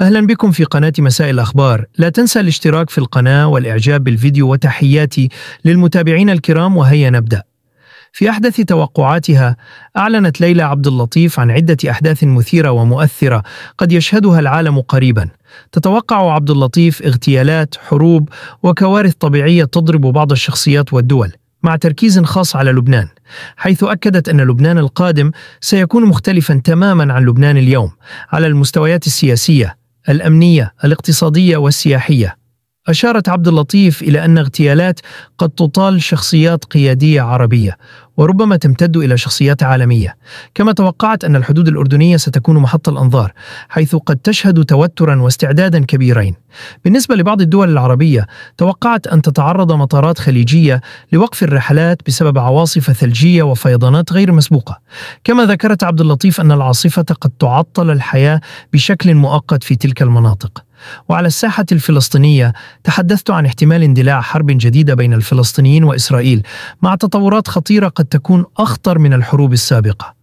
أهلا بكم في قناة مساء الأخبار لا تنسى الاشتراك في القناة والإعجاب بالفيديو وتحياتي للمتابعين الكرام وهيا نبدأ في أحدث توقعاتها أعلنت ليلى عبد اللطيف عن عدة أحداث مثيرة ومؤثرة قد يشهدها العالم قريبا تتوقع عبد اللطيف اغتيالات حروب وكوارث طبيعية تضرب بعض الشخصيات والدول مع تركيز خاص على لبنان حيث أكدت أن لبنان القادم سيكون مختلفا تماما عن لبنان اليوم على المستويات السياسية الامنيه الاقتصاديه والسياحيه أشارت عبد اللطيف إلى أن اغتيالات قد تطال شخصيات قيادية عربية وربما تمتد إلى شخصيات عالمية كما توقعت أن الحدود الأردنية ستكون محط الأنظار حيث قد تشهد توترا واستعدادا كبيرين بالنسبة لبعض الدول العربية توقعت أن تتعرض مطارات خليجية لوقف الرحلات بسبب عواصف ثلجية وفيضانات غير مسبوقة كما ذكرت عبد اللطيف أن العاصفة قد تعطل الحياة بشكل مؤقت في تلك المناطق وعلى الساحة الفلسطينية تحدثت عن احتمال اندلاع حرب جديدة بين الفلسطينيين وإسرائيل مع تطورات خطيرة قد تكون أخطر من الحروب السابقة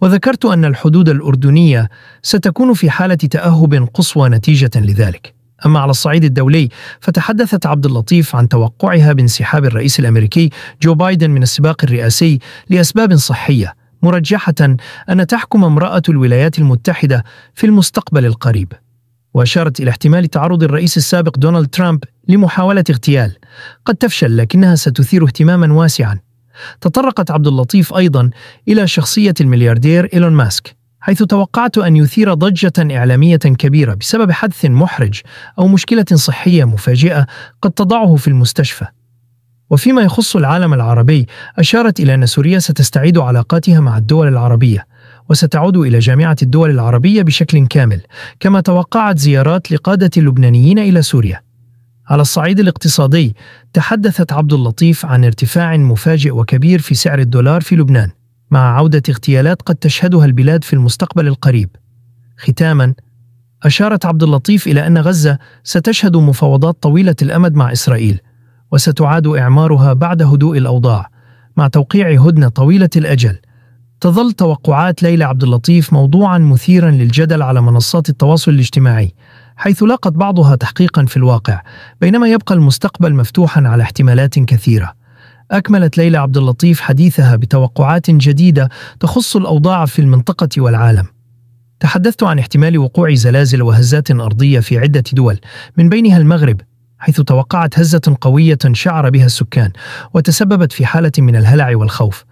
وذكرت أن الحدود الأردنية ستكون في حالة تأهب قصوى نتيجة لذلك أما على الصعيد الدولي فتحدثت عبد اللطيف عن توقعها بانسحاب الرئيس الأمريكي جو بايدن من السباق الرئاسي لأسباب صحية مرجحة أن تحكم امرأة الولايات المتحدة في المستقبل القريب وأشارت إلى احتمال تعرض الرئيس السابق دونالد ترامب لمحاولة اغتيال قد تفشل لكنها ستثير اهتماما واسعا تطرقت عبد اللطيف أيضا إلى شخصية الملياردير إيلون ماسك حيث توقعت أن يثير ضجة إعلامية كبيرة بسبب حدث محرج أو مشكلة صحية مفاجئة قد تضعه في المستشفى وفيما يخص العالم العربي أشارت إلى أن سوريا ستستعيد علاقاتها مع الدول العربية وستعود إلى جامعة الدول العربية بشكل كامل كما توقعت زيارات لقادة اللبنانيين إلى سوريا على الصعيد الاقتصادي تحدثت عبد اللطيف عن ارتفاع مفاجئ وكبير في سعر الدولار في لبنان مع عودة اغتيالات قد تشهدها البلاد في المستقبل القريب ختاماً أشارت عبد اللطيف إلى أن غزة ستشهد مفاوضات طويلة الأمد مع إسرائيل وستعاد إعمارها بعد هدوء الأوضاع مع توقيع هدنة طويلة الأجل تظل توقعات ليلى عبد اللطيف موضوعا مثيرا للجدل على منصات التواصل الاجتماعي حيث لاقت بعضها تحقيقا في الواقع بينما يبقى المستقبل مفتوحا على احتمالات كثيره أكملت ليلى عبد اللطيف حديثها بتوقعات جديدة تخص الأوضاع في المنطقة والعالم. تحدثت عن احتمال وقوع زلازل وهزات أرضية في عدة دول من بينها المغرب حيث توقعت هزة قوية شعر بها السكان وتسببت في حالة من الهلع والخوف.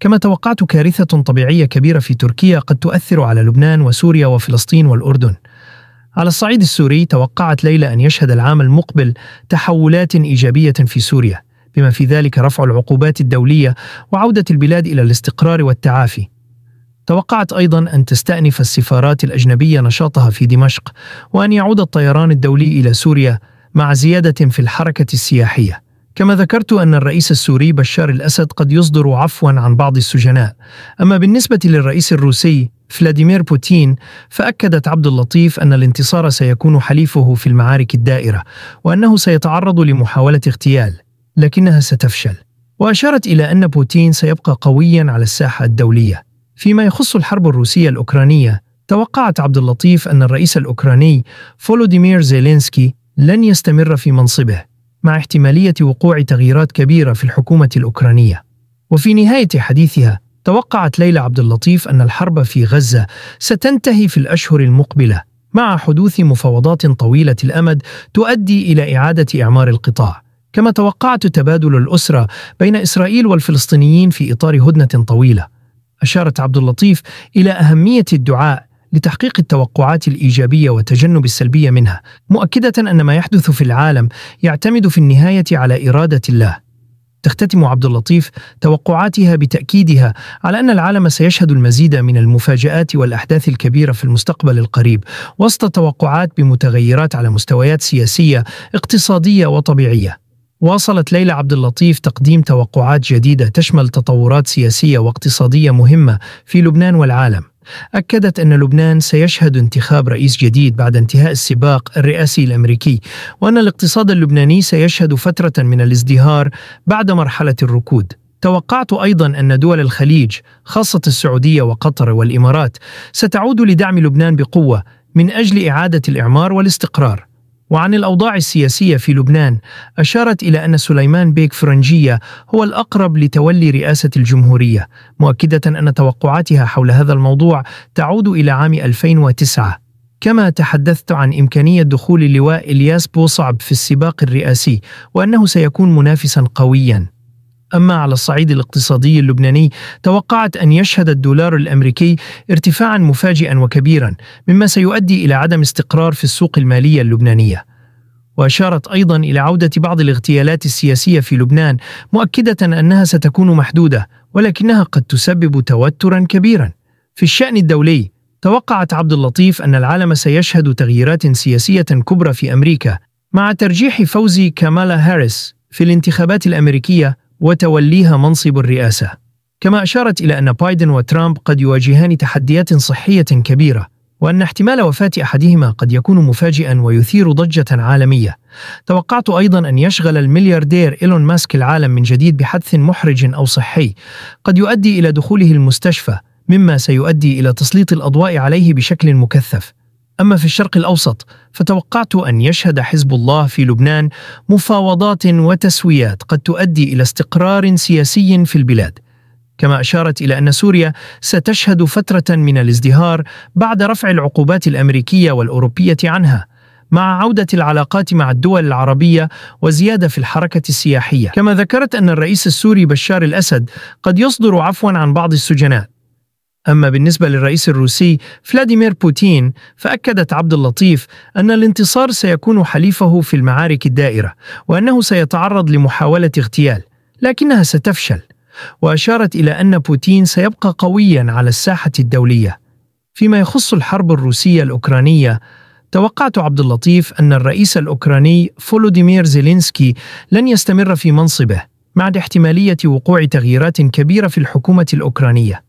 كما توقعت كارثة طبيعية كبيرة في تركيا قد تؤثر على لبنان وسوريا وفلسطين والأردن. على الصعيد السوري توقعت ليلى أن يشهد العام المقبل تحولات إيجابية في سوريا، بما في ذلك رفع العقوبات الدولية وعودة البلاد إلى الاستقرار والتعافي. توقعت أيضا أن تستأنف السفارات الأجنبية نشاطها في دمشق، وأن يعود الطيران الدولي إلى سوريا مع زيادة في الحركة السياحية. كما ذكرت أن الرئيس السوري بشار الأسد قد يصدر عفوا عن بعض السجناء أما بالنسبة للرئيس الروسي فلاديمير بوتين فأكدت عبد اللطيف أن الانتصار سيكون حليفه في المعارك الدائرة وأنه سيتعرض لمحاولة اغتيال لكنها ستفشل وأشارت إلى أن بوتين سيبقى قويا على الساحة الدولية فيما يخص الحرب الروسية الأوكرانية توقعت عبد اللطيف أن الرئيس الأوكراني فولوديمير زيلينسكي لن يستمر في منصبه مع احتمالية وقوع تغييرات كبيرة في الحكومة الأوكرانية وفي نهاية حديثها توقعت ليلى عبد اللطيف أن الحرب في غزة ستنتهي في الأشهر المقبلة مع حدوث مفاوضات طويلة الأمد تؤدي إلى إعادة إعمار القطاع كما توقعت تبادل الأسرة بين إسرائيل والفلسطينيين في إطار هدنة طويلة أشارت عبد اللطيف إلى أهمية الدعاء لتحقيق التوقعات الايجابيه وتجنب السلبيه منها مؤكده ان ما يحدث في العالم يعتمد في النهايه على اراده الله تختتم عبد اللطيف توقعاتها بتاكيدها على ان العالم سيشهد المزيد من المفاجات والاحداث الكبيره في المستقبل القريب وسط توقعات بمتغيرات على مستويات سياسيه اقتصاديه وطبيعيه واصلت ليلى عبد اللطيف تقديم توقعات جديده تشمل تطورات سياسيه واقتصاديه مهمه في لبنان والعالم أكدت أن لبنان سيشهد انتخاب رئيس جديد بعد انتهاء السباق الرئاسي الأمريكي وأن الاقتصاد اللبناني سيشهد فترة من الازدهار بعد مرحلة الركود توقعت ايضا ان دول الخليج خاصه السعوديه وقطر والامارات ستعود لدعم لبنان بقوه من اجل اعاده الاعمار والاستقرار وعن الأوضاع السياسية في لبنان أشارت إلى أن سليمان بيك فرنجية هو الأقرب لتولي رئاسة الجمهورية مؤكدة أن توقعاتها حول هذا الموضوع تعود إلى عام 2009 كما تحدثت عن إمكانية دخول اللواء إلياس بوصعب في السباق الرئاسي وأنه سيكون منافسا قويا أما على الصعيد الاقتصادي اللبناني توقعت أن يشهد الدولار الأمريكي ارتفاعا مفاجئا وكبيرا مما سيؤدي إلى عدم استقرار في السوق المالية اللبنانية واشارت ايضا الى عوده بعض الاغتيالات السياسيه في لبنان مؤكده انها ستكون محدوده ولكنها قد تسبب توترا كبيرا في الشان الدولي توقعت عبد اللطيف ان العالم سيشهد تغييرات سياسيه كبرى في امريكا مع ترجيح فوز كامالا هاريس في الانتخابات الامريكيه وتوليها منصب الرئاسة كما أشارت إلى أن بايدن وترامب قد يواجهان تحديات صحية كبيرة وأن احتمال وفاة أحدهما قد يكون مفاجئا ويثير ضجة عالمية توقعت أيضا أن يشغل الملياردير إيلون ماسك العالم من جديد بحدث محرج أو صحي قد يؤدي إلى دخوله المستشفى مما سيؤدي إلى تسليط الأضواء عليه بشكل مكثف أما في الشرق الأوسط فتوقعت أن يشهد حزب الله في لبنان مفاوضات وتسويات قد تؤدي إلى استقرار سياسي في البلاد كما أشارت إلى أن سوريا ستشهد فترة من الازدهار بعد رفع العقوبات الأمريكية والأوروبية عنها مع عودة العلاقات مع الدول العربية وزيادة في الحركة السياحية كما ذكرت أن الرئيس السوري بشار الأسد قد يصدر عفوا عن بعض السجناء أما بالنسبة للرئيس الروسي فلاديمير بوتين فأكدت عبد اللطيف أن الانتصار سيكون حليفه في المعارك الدائرة وأنه سيتعرض لمحاولة اغتيال لكنها ستفشل وأشارت إلى أن بوتين سيبقى قويا على الساحة الدولية فيما يخص الحرب الروسية الأوكرانية توقعت عبد اللطيف أن الرئيس الأوكراني فولوديمير زيلينسكي لن يستمر في منصبه بعد احتمالية وقوع تغييرات كبيرة في الحكومة الأوكرانية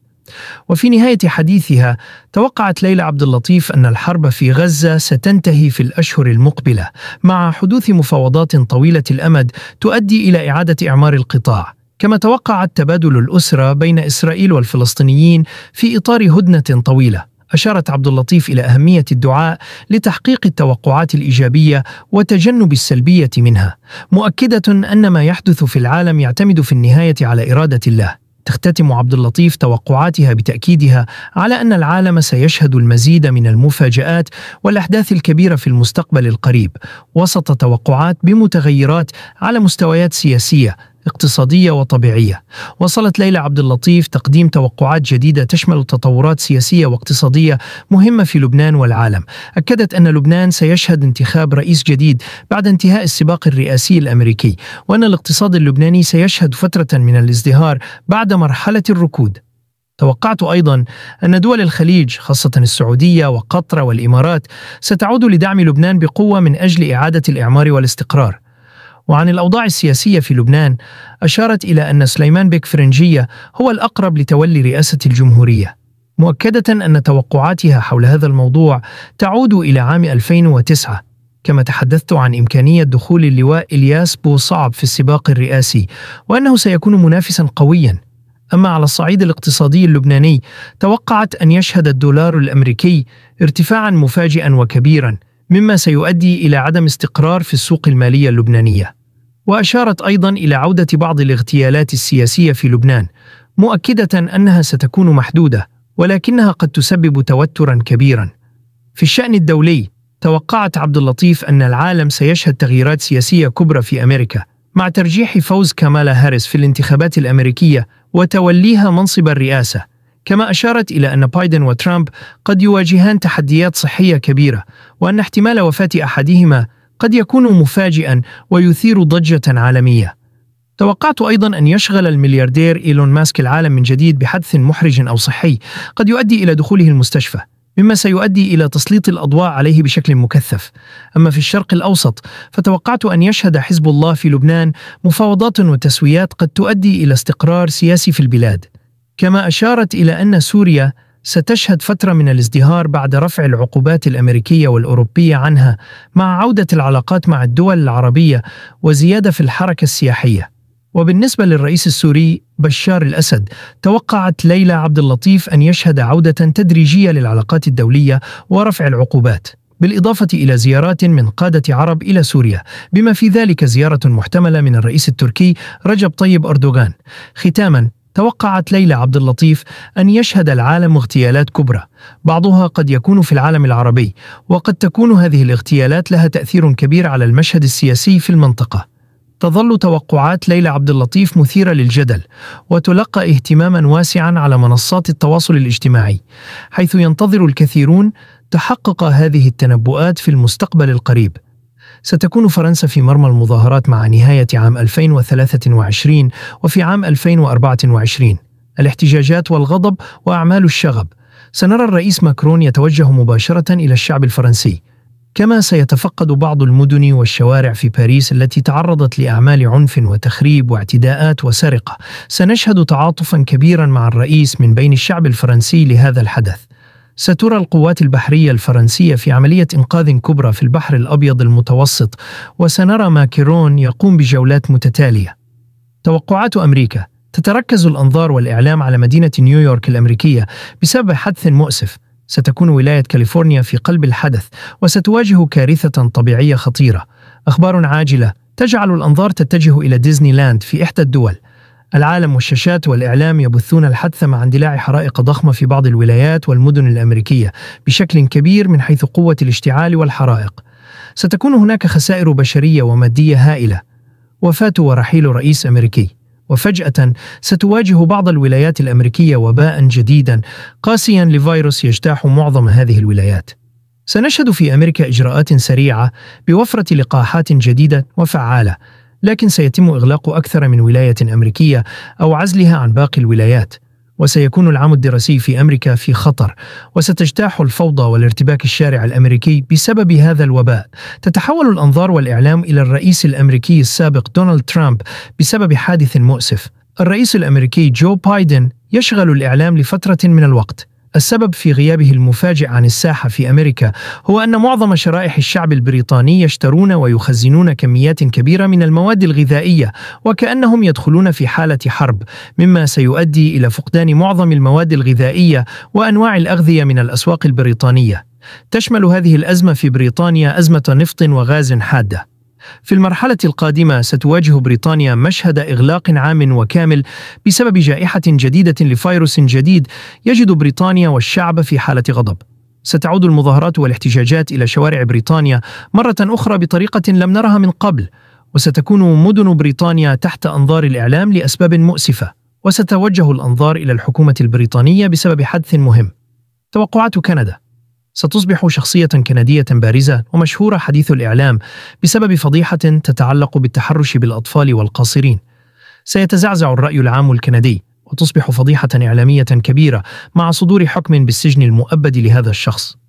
وفي نهاية حديثها توقعت ليلى عبد اللطيف أن الحرب في غزة ستنتهي في الأشهر المقبلة مع حدوث مفاوضات طويلة الأمد تؤدي إلى إعادة إعمار القطاع كما توقعت تبادل الأسرة بين إسرائيل والفلسطينيين في إطار هدنة طويلة أشارت عبد اللطيف إلى أهمية الدعاء لتحقيق التوقعات الإيجابية وتجنب السلبية منها، مؤكدة أن ما يحدث في العالم يعتمد في النهاية على إرادة الله، تختتم عبد اللطيف توقعاتها بتاكيدها على ان العالم سيشهد المزيد من المفاجات والاحداث الكبيره في المستقبل القريب وسط توقعات بمتغيرات على مستويات سياسيه اقتصادية وطبيعية. وصلت ليلى عبد اللطيف تقديم توقعات جديدة تشمل تطورات سياسية واقتصادية مهمة في لبنان والعالم. أكدت أن لبنان سيشهد انتخاب رئيس جديد بعد انتهاء السباق الرئاسي الأمريكي، وأن الاقتصاد اللبناني سيشهد فترة من الازدهار بعد مرحلة الركود. توقعت ايضا ان دول الخليج خاصه السعوديه وقطر والامارات ستعود لدعم لبنان بقوه من اجل اعاده الاعمار والاستقرار وعن الأوضاع السياسية في لبنان أشارت إلى أن سليمان بيك فرنجية هو الأقرب لتولي رئاسة الجمهورية مؤكدة أن توقعاتها حول هذا الموضوع تعود إلى عام 2009 كما تحدثت عن إمكانية دخول اللواء إلياس بو صعب في السباق الرئاسي وأنه سيكون منافسا قويا أما على الصعيد الاقتصادي اللبناني توقعت أن يشهد الدولار الأمريكي ارتفاعا مفاجئا وكبيرا مما سيؤدي إلى عدم استقرار في السوق المالية اللبنانية وأشارت أيضا إلى عودة بعض الاغتيالات السياسية في لبنان مؤكدة أنها ستكون محدودة ولكنها قد تسبب توترا كبيرا في الشأن الدولي توقعت عبد اللطيف أن العالم سيشهد تغييرات سياسية كبرى في أمريكا مع ترجيح فوز كامالا هاريس في الانتخابات الأمريكية وتوليها منصب الرئاسة كما أشارت إلى أن بايدن وترامب قد يواجهان تحديات صحية كبيرة وأن احتمال وفاة أحدهما قد يكون مفاجئا ويثير ضجة عالمية توقعت أيضا أن يشغل الملياردير إيلون ماسك العالم من جديد بحدث محرج أو صحي قد يؤدي إلى دخوله المستشفى مما سيؤدي إلى تسليط الأضواء عليه بشكل مكثف أما في الشرق الأوسط فتوقعت أن يشهد حزب الله في لبنان مفاوضات وتسويات قد تؤدي إلى استقرار سياسي في البلاد كما أشارت إلى أن سوريا ستشهد فترة من الازدهار بعد رفع العقوبات الأمريكية والأوروبية عنها مع عودة العلاقات مع الدول العربية وزيادة في الحركة السياحية وبالنسبة للرئيس السوري بشار الأسد توقعت ليلى عبد اللطيف أن يشهد عودة تدريجية للعلاقات الدولية ورفع العقوبات بالإضافة إلى زيارات من قادة عرب إلى سوريا بما في ذلك زيارة محتملة من الرئيس التركي رجب طيب أردوغان ختاماً توقعت ليلى عبد اللطيف أن يشهد العالم اغتيالات كبرى بعضها قد يكون في العالم العربي وقد تكون هذه الاغتيالات لها تأثير كبير على المشهد السياسي في المنطقة تظل توقعات ليلى عبد اللطيف مثيرة للجدل وتلقى اهتماما واسعا على منصات التواصل الاجتماعي حيث ينتظر الكثيرون تحقق هذه التنبؤات في المستقبل القريب ستكون فرنسا في مرمى المظاهرات مع نهاية عام 2023 وفي عام 2024 الاحتجاجات والغضب وأعمال الشغب سنرى الرئيس ماكرون يتوجه مباشرة إلى الشعب الفرنسي كما سيتفقد بعض المدن والشوارع في باريس التي تعرضت لاعمال عنف وتخريب واعتداءات وسرقه سنشهد تعاطفا كبيرا مع الرئيس من بين الشعب الفرنسي لهذا الحدث سترى القوات البحرية الفرنسية في عملية إنقاذ كبرى في البحر الأبيض المتوسط وسنرى ماكرون يقوم بجولات متتالية توقعات أمريكا تتركز الأنظار والإعلام على مدينة نيويورك الأمريكية بسبب حدث مؤسف ستكون ولاية كاليفورنيا في قلب الحدث وستواجه كارثة طبيعية خطيرة أخبار عاجلة تجعل الأنظار تتجه إلى ديزني لاند في إحدى الدول العالم والشاشات والإعلام يبثون الحدث مع اندلاع حرائق ضخمة في بعض الولايات والمدن الأمريكية بشكل كبير من حيث قوة الاشتعال والحرائق. ستكون هناك خسائر بشرية ومادية هائلة. وفاة ورحيل رئيس أمريكي. وفجأة ستواجه بعض الولايات الأمريكية وباء جديدا قاسيا لفيروس يجتاح معظم هذه الولايات. سنشهد في أمريكا إجراءات سريعة بوفرة لقاحات جديدة وفعالة لكن سيتم إغلاق أكثر من ولاية أمريكية أو عزلها عن باقي الولايات وسيكون العام الدراسي في أمريكا في خطر وستجتاح الفوضى والارتباك الشارع الأمريكي بسبب هذا الوباء تتحول الأنظار والإعلام إلى الرئيس الأمريكي السابق دونالد ترامب بسبب حادث مؤسف الرئيس الأمريكي جو بايدن يشغل الإعلام لفترة من الوقت السبب في غيابه المفاجئ عن الساحة في أمريكا هو أن معظم شرائح الشعب البريطاني يشترون ويخزنون كميات كبيرة من المواد الغذائية وكأنهم يدخلون في حالة حرب مما سيؤدي إلى فقدان معظم المواد الغذائية وأنواع الأغذية من الأسواق البريطانية تشمل هذه الأزمة في بريطانيا أزمة نفط وغاز حادة في المرحلة القادمة ستواجه بريطانيا مشهد إغلاق عام وكامل بسبب جائحة جديدة لفيروس جديد يجد بريطانيا والشعب في حالة غضب. ستعود المظاهرات والاحتجاجات إلى شوارع بريطانيا مرة أخرى بطريقة لم نرها من قبل، وستكون مدن بريطانيا تحت أنظار الإعلام لأسباب مؤسفة، وستوجه الأنظار إلى الحكومة البريطانية بسبب حدث مهم. توقعات كندا ستصبح شخصية كندية بارزة ومشهورة حديث الإعلام بسبب فضيحة تتعلق بالتحرش بالأطفال والقاصرين. سيتزعزع الرأي العام الكندي وتصبح فضيحة إعلامية كبيرة مع صدور حكم بالسجن المؤبد لهذا الشخص.